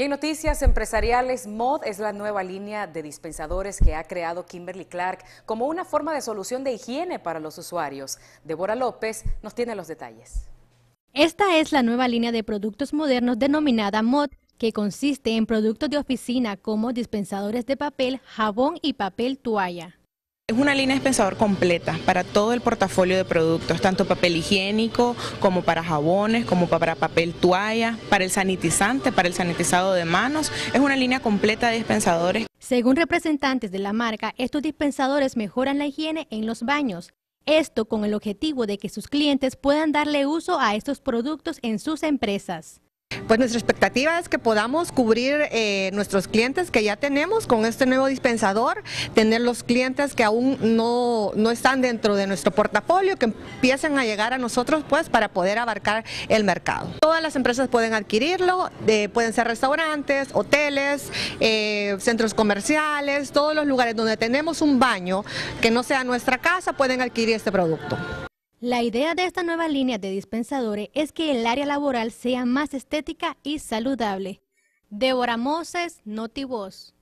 Y en noticias empresariales, MOD es la nueva línea de dispensadores que ha creado Kimberly Clark como una forma de solución de higiene para los usuarios. Débora López nos tiene los detalles. Esta es la nueva línea de productos modernos denominada MOD, que consiste en productos de oficina como dispensadores de papel, jabón y papel toalla. Es una línea dispensador completa para todo el portafolio de productos, tanto papel higiénico como para jabones, como para papel toalla, para el sanitizante, para el sanitizado de manos. Es una línea completa de dispensadores. Según representantes de la marca, estos dispensadores mejoran la higiene en los baños. Esto con el objetivo de que sus clientes puedan darle uso a estos productos en sus empresas. Pues nuestra expectativa es que podamos cubrir eh, nuestros clientes que ya tenemos con este nuevo dispensador, tener los clientes que aún no, están dentro de nuestro portafolio, que empiecen a llegar a nosotros pues para poder abarcar el mercado. Todas las empresas pueden adquirirlo, eh, pueden ser restaurantes, hoteles, eh, centros comerciales, todos los lugares donde tenemos un baño que no sea nuestra casa pueden adquirir este producto. La idea de esta nueva línea de dispensadores es que el área laboral sea más estética y saludable. Débora Moses, Notivoz.